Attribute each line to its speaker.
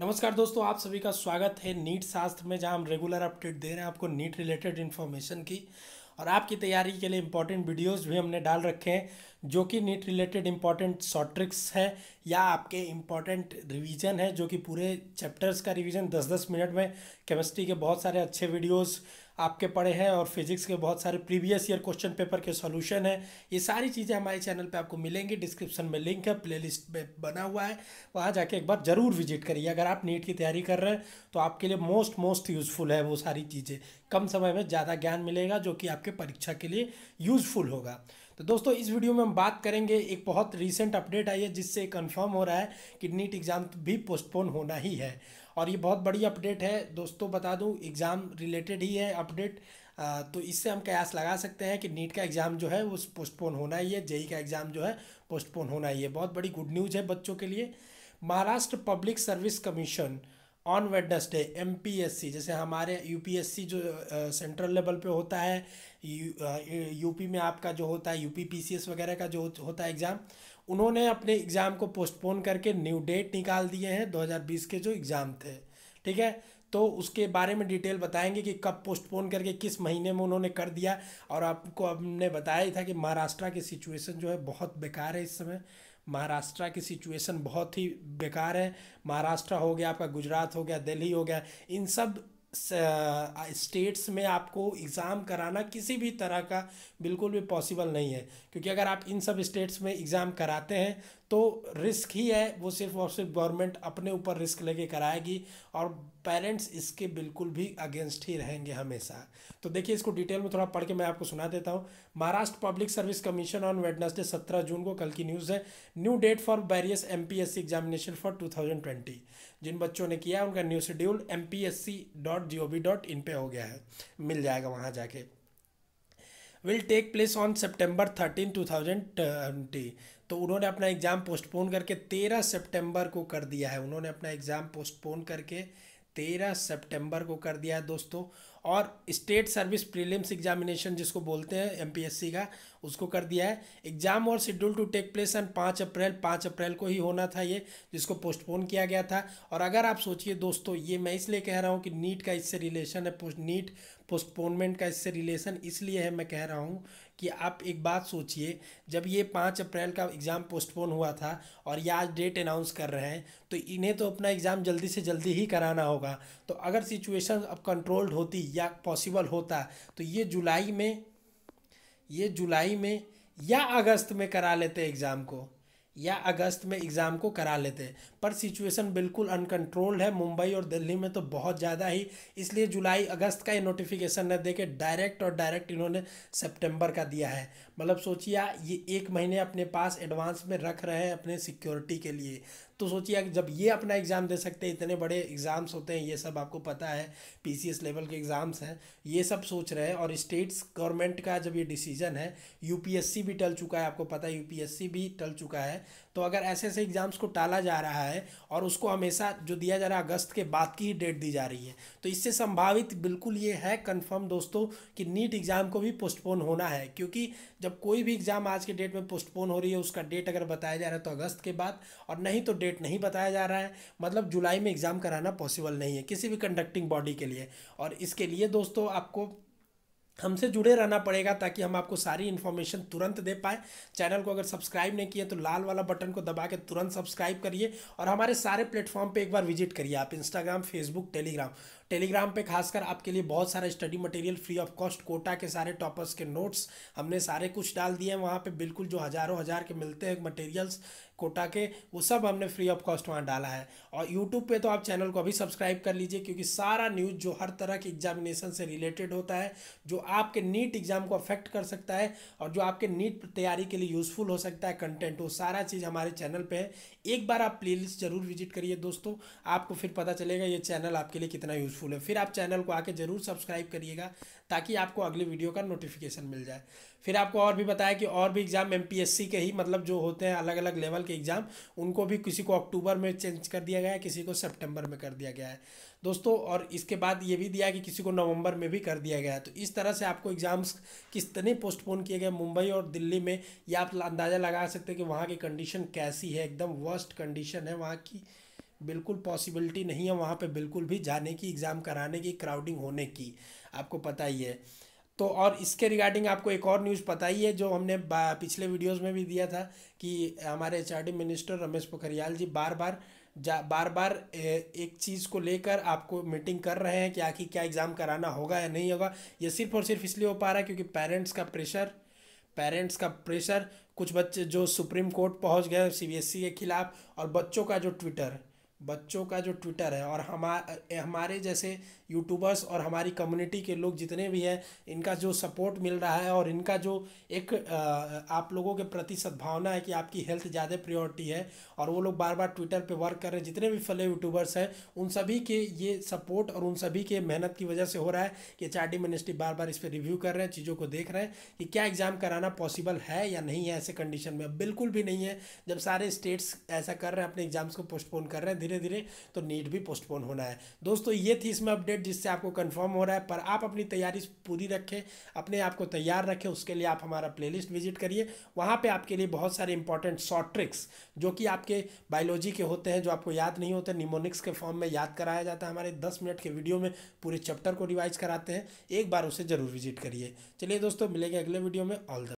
Speaker 1: नमस्कार दोस्तों आप सभी का स्वागत है नीट शास्त्र में जहां हम रेगुलर अपडेट दे रहे हैं आपको नीट रिलेटेड इन्फॉर्मेशन की और आपकी तैयारी के लिए इम्पॉर्टेंट वीडियोस भी हमने डाल रखे हैं जो कि NEET related important short tricks है या आपके इम्पॉर्टेंट रिवीजन है जो कि पूरे चैप्टर्स का रिवीजन दस दस मिनट में केमिस्ट्री के बहुत सारे अच्छे वीडियोज़ आपके पड़े हैं और फिजिक्स के बहुत सारे प्रीवियस ईयर क्वेश्चन पेपर के सॉल्यूशन हैं ये सारी चीज़ें हमारे चैनल पर आपको मिलेंगी डिस्क्रिप्शन में लिंक है प्ले में बना हुआ है वहाँ जाके एक बार ज़रूर विजिट करिए अगर आप नीट की तैयारी कर रहे हैं तो आपके लिए मोस्ट मोस्ट यूज़फुल है वो सारी चीज़ें कम समय में ज़्यादा ज्ञान मिलेगा जो कि आपके परीक्षा के लिए यूज़फुल होगा तो दोस्तों इस वीडियो में हम बात करेंगे एक बहुत रिसेंट अपडेट आई है जिससे कंफर्म हो रहा है कि नीट एग्ज़ाम भी पोस्टपोन होना ही है और ये बहुत बड़ी अपडेट है दोस्तों बता दूँ एग्ज़ाम रिलेटेड ही है अपडेट तो इससे हम कयास लगा सकते हैं कि नीट का एग्ज़ाम जो है वो पोस्टपोन होना ही है जेई का एग्ज़ाम जो है पोस्टपोन होना ही है बहुत बड़ी गुड न्यूज़ है बच्चों के लिए Maharashtra public service commission on Wednesday M जैसे हमारे यू जो सेंट्रल लेवल पे होता है यूपी में आपका जो होता है यूपी पीसीएस वगैरह का जो होता है एग्ज़ाम उन्होंने अपने एग्ज़ाम को पोस्टपोन करके न्यू डेट निकाल दिए हैं 2020 के जो एग्ज़ाम थे ठीक है तो उसके बारे में डिटेल बताएंगे कि कब पोस्टपोन करके किस महीने में उन्होंने कर दिया और आपको हमने बताया ही था कि महाराष्ट्र की सिचुएशन जो है बहुत बेकार है इस समय महाराष्ट्र की सिचुएशन बहुत ही बेकार है महाराष्ट्र हो गया आपका गुजरात हो गया दिल्ली हो गया इन सब स्टेट्स में आपको एग्ज़ाम कराना किसी भी तरह का बिल्कुल भी पॉसिबल नहीं है क्योंकि अगर आप इन सब स्टेट्स में एग्ज़ाम कराते हैं तो रिस्क ही है वो सिर्फ और सिर्फ गवर्नमेंट अपने ऊपर रिस्क लेके कराएगी और पेरेंट्स इसके बिल्कुल भी अगेंस्ट ही रहेंगे हमेशा तो देखिए इसको डिटेल में थोड़ा पढ़ के मैं आपको सुना देता हूँ Maharashtra public service commission on Wednesday सत्रह जून को कल की न्यूज़ है new date for various M P S C examination for two thousand twenty जिन बच्चों ने किया उनका new schedule M P S C dot G O V dot in पर हो गया है मिल जाएगा वहाँ जाके will take place on September thirteen two thousand twenty तो उन्होंने अपना एग्ज़ाम पोस्टपोन करके तेरह सितंबर को कर दिया है उन्होंने अपना एग्ज़ाम पोस्टपोन करके तेरह सितंबर को कर दिया है दोस्तों और स्टेट सर्विस प्रीलिम्स एग्जामिनेशन जिसको बोलते हैं एमपीएससी का उसको कर दिया है एग्जाम और schedule to take place on पाँच अप्रैल पाँच अप्रैल को ही होना था ये जिसको पोस्टपोन किया गया था और अगर आप सोचिए दोस्तों ये मैं इसलिए कह रहा हूँ कि नीट का इससे रिलेशन है पोस्ट नीट पोस्टपोनमेंट का इससे रिलेशन इसलिए है मैं कह रहा हूँ कि आप एक बात सोचिए जब ये पाँच अप्रैल का एग्ज़ाम पोस्टपोन हुआ था और ये आज डेट अनाउंस कर रहे हैं तो इन्हें तो अपना एग्ज़ाम जल्दी से जल्दी ही कराना होगा तो अगर सिचुएशन अब कंट्रोल्ड होती या पॉसिबल होता तो ये जुलाई में ये जुलाई में या अगस्त में करा लेते एग्ज़ाम को या अगस्त में एग्ज़ाम को करा लेते पर सिचुएशन बिल्कुल अनकंट्रोल्ड है मुंबई और दिल्ली में तो बहुत ज़्यादा ही इसलिए जुलाई अगस्त का ये नोटिफिकेशन न दे के डायरेक्ट और डायरेक्ट इन्होंने सितंबर का दिया है मतलब सोचिए ये एक महीने अपने पास एडवांस में रख रहे हैं अपने सिक्योरिटी के लिए तो सोचिए जब ये अपना एग्ज़ाम दे सकते हैं इतने बड़े एग्ज़ाम्स होते हैं ये सब आपको पता है पीसीएस लेवल के एग्ज़ाम्स हैं ये सब सोच रहे हैं और स्टेट्स गवर्नमेंट का जब ये डिसीजन है यूपीएससी भी टल चुका है आपको पता है यूपीएससी भी टल चुका है तो अगर ऐसे ऐसे एग्ज़ाम्स को टाला जा रहा है और उसको हमेशा जो दिया जा रहा है अगस्त के बाद की ही डेट दी जा रही है तो इससे संभावित बिल्कुल ये है कन्फर्म दोस्तों कि नीट एग्ज़ाम को भी पोस्टपोन होना है क्योंकि जब कोई भी एग्ज़ाम आज के डेट में पोस्टपोन हो रही है उसका डेट अगर बताया जा रहा है तो अगस्त के बाद और नहीं तो डेट नहीं बताया जा रहा है मतलब जुलाई में एग्ज़ाम कराना पॉसिबल नहीं है किसी भी कंडक्टिंग बॉडी के लिए और इसके लिए दोस्तों आपको हमसे जुड़े रहना पड़ेगा ताकि हम आपको सारी इन्फॉर्मेशन तुरंत दे पाए चैनल को अगर सब्सक्राइब नहीं किए तो लाल वाला बटन को दबा के तुरंत सब्सक्राइब करिए और हमारे सारे प्लेटफॉर्म पे एक बार विजिट करिए आप इंस्टाग्राम फेसबुक टेलीग्राम टेलीग्राम पे खासकर आपके लिए बहुत सारा study material free of cost Kota के सारे टॉपर्स के नोट्स हमने सारे कुछ डाल दिए हैं वहाँ पर बिल्कुल जो हज़ारों हज़ार के मिलते हैं मटेरियल्स कोटा के वो सब हमने फ्री ऑफ कॉस्ट वहाँ डाला है और यूट्यूब पे तो आप चैनल को अभी सब्सक्राइब कर लीजिए क्योंकि सारा न्यूज़ जो हर तरह के एग्जामिनेशन से रिलेटेड होता है जो आपके नीट एग्ज़ाम को अफेक्ट कर सकता है और जो आपके नीट तैयारी के लिए यूज़फुल हो सकता है कंटेंट वो सारा चीज़ हमारे चैनल पर है एक बार आप प्ले ज़रूर विजिट करिए दोस्तों आपको फिर पता चलेगा ये चैनल आपके लिए कितना यूज़फुल है फिर आप चैनल को आके ज़रूर सब्सक्राइब करिएगा ताकि आपको अगली वीडियो का नोटिफिकेशन मिल जाए फिर आपको और भी बताया कि और भी एग्ज़ाम एम के ही मतलब जो होते हैं अलग अलग लेवल के एग्ज़ाम उनको भी किसी को अक्टूबर में चेंज कर दिया गया है किसी को सेप्टेम्बर में कर दिया गया है दोस्तों और इसके बाद ये भी दिया कि किसी को नवंबर में भी कर दिया गया है तो इस तरह से आपको एग्ज़ाम्स किस तरह पोस्टपोन किए गए मुंबई और दिल्ली में ये आप अंदाज़ा लगा सकते हैं कि वहाँ की कंडीशन कैसी है एकदम वर्स्ट कंडीशन है वहाँ की बिल्कुल पॉसिबिलिटी नहीं है वहाँ पे बिल्कुल भी जाने की एग्ज़ाम कराने की क्राउडिंग होने की आपको पता ही है तो और इसके रिगार्डिंग आपको एक और न्यूज़ पता ही है जो हमने पिछले वीडियोस में भी दिया था कि हमारे एच मिनिस्टर रमेश पोखरियाल जी बार बार जा बार बार एक चीज़ को लेकर आपको मीटिंग कर रहे हैं कि आखिर क्या एग्ज़ाम कराना होगा या नहीं होगा ये सिर्फ और सिर्फ इसलिए हो पा रहा है क्योंकि पेरेंट्स का प्रेशर पेरेंट्स का प्रेशर कुछ बच्चे जो सुप्रीम कोर्ट पहुंच गए सीबीएसई e के खिलाफ और बच्चों का जो ट्विटर बच्चों का जो ट्विटर है और हमारे हमारे जैसे यूट्यूबर्स और हमारी कम्युनिटी के लोग जितने भी हैं इनका जो सपोर्ट मिल रहा है और इनका जो एक आप लोगों के प्रति सद्भावना है कि आपकी हेल्थ ज़्यादा प्रियोरिटी है और वो लोग बार बार ट्विटर पर वर्क कर रहे हैं जितने भी फले यूट्यूबर्स हैं उन सभी के ये सपोर्ट और उन सभी के मेहनत की वजह से हो रहा है कि एच आर मिनिस्ट्री बार बार इस पर रिव्यू कर रहे हैं चीज़ों को देख रहे हैं कि क्या एग्ज़ाम कराना पॉसिबल है या नहीं है ऐसे कंडीशन में बिल्कुल भी नहीं है जब सारे स्टेट्स ऐसा कर रहे हैं अपने एग्ज़ाम्स को पोस्टपोन कर रहे हैं धीरे धीरे तो नीट भी पोस्टपोन होना है दोस्तों ये थी इसमें अपडेट डेट जिससे आपको कंफर्म हो रहा है पर आप अपनी तैयारी पूरी रखें अपने आप को तैयार रखें उसके लिए आप हमारा प्लेलिस्ट विजिट करिए वहाँ पे आपके लिए बहुत सारे इंपॉर्टेंट शॉर्ट ट्रिक्स जो कि आपके बायोलॉजी के होते हैं जो आपको याद नहीं होते निमोनिक्स के फॉर्म में याद कराया जाता है हमारे दस मिनट के वीडियो में पूरे चैप्टर को रिवाइज कराते हैं एक बार उसे ज़रूर विजिट करिए चलिए दोस्तों मिलेंगे अगले वीडियो में ऑल द